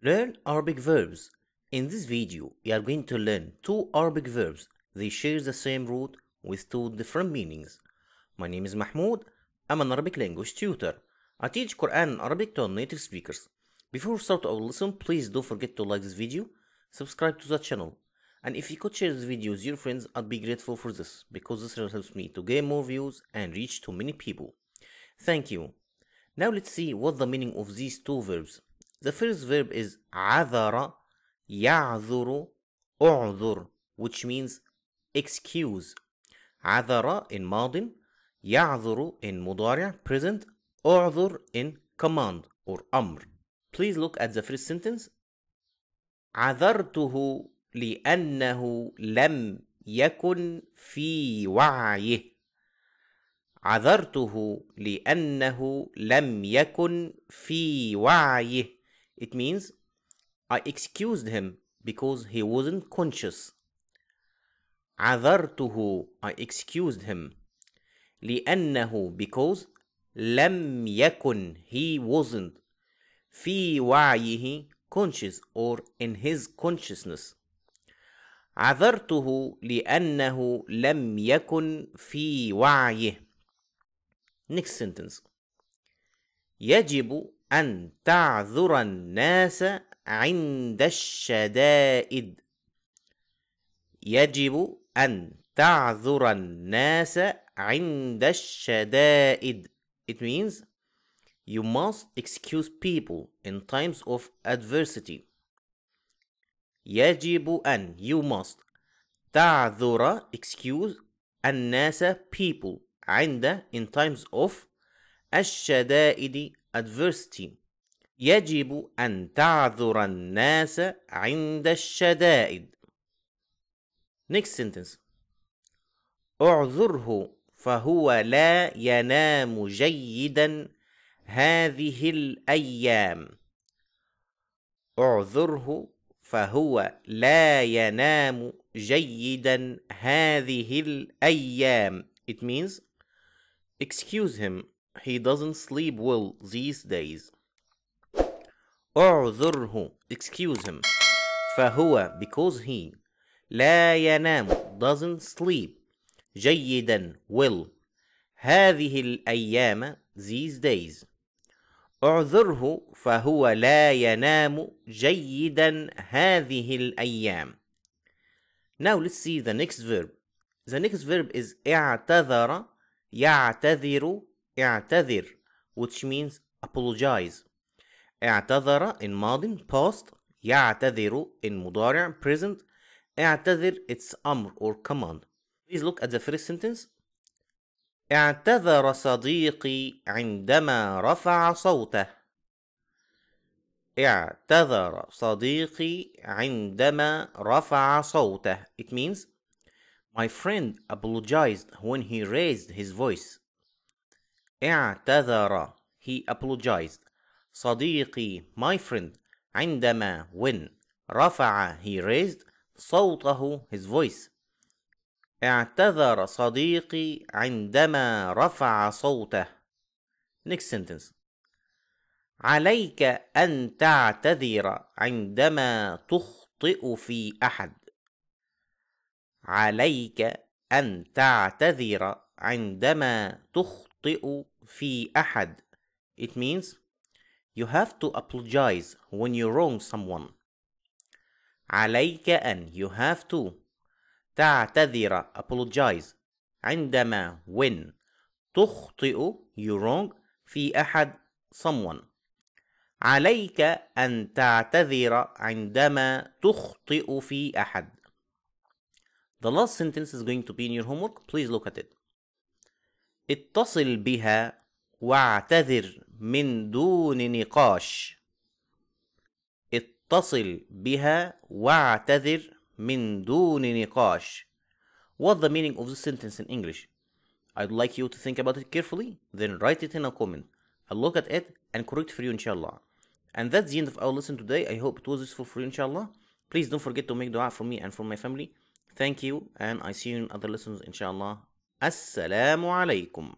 Learn Arabic verbs. In this video, we are going to learn two Arabic verbs. They share the same root with two different meanings. My name is Mahmoud. I'm an Arabic language tutor. I teach Quran and Arabic to native speakers. Before we start our lesson, please don't forget to like this video, subscribe to the channel, and if you could share this video with your friends, I'd be grateful for this, because this really helps me to gain more views and reach to many people. Thank you. Now let's see what the meaning of these two verbs. The first verb is عذر يعذر أعذر which means excuse. عذر in ماض يعذر in مضارع present أعذر in command or أمر. Please look at the first sentence. عذرته لأنه لم يكن في وعيه. عذرته لأنه لم يكن في وعيه. It means I excused him because he wasn't conscious. عذرته I excused him لأنه because لم يكن he wasn't في وعيه conscious or in his consciousness عذرته لأنه لم يكن في وعيه next sentence يجب أن تعذر الناس عند الشدائد يجب أن تعذر الناس عند الشدائد It means you must excuse people in times of adversity يجب أن you must تعذر excuse الناس people عند in times of الشدائد adversity يجب أن تعذر الناس عند الشدائد next sentence اعذره فهو لا ينام جيدا هذه الأيام اعذره فهو لا ينام جيدا هذه الأيام it means excuse him He doesn't sleep well these days. اعذره excuse him فهو because he لا ينام doesn't sleep جيدا will هذه الأيام these days اعذره فهو لا ينام جيدا هذه الأيام Now let's see the next verb The next verb is اعتذر يعتذر اعتذر which means apologize اعتذر in ماض past يعتذر in مضارع present اعتذر it's أمر or command please look at the first sentence اعتذر صديقي عندما رفع صوته اعتذر صديقي عندما رفع صوته it means my friend apologized when he raised his voice اعتذر he apologized صديقي my friend عندما when رفع he raised صوته his voice اعتذر صديقي عندما رفع صوته next sentence عليك أن تعتذر عندما تخطئ في أحد عليك أن تعتذر عندما تخطئ تخطئ في أحد it means you have to apologize when you wrong someone عليك أن you have to تعتذر apologize عندما when تخطئ you wrong في أحد someone عليك أن تعتذر عندما تخطئ في أحد The last sentence is going to be in your homework. Please look at it. اتصل بها واعتذر من دون نقاش اتصل بها واعتذر من دون نقاش What's the meaning of this sentence in English? I'd like you to think about it carefully, then write it in a comment. I'll look at it and correct for you inshallah. And that's the end of our lesson today. I hope it was useful for you inshallah. Please don't forget to make dua for me and for my family. Thank you and I see you in other lessons inshallah. السلام عليكم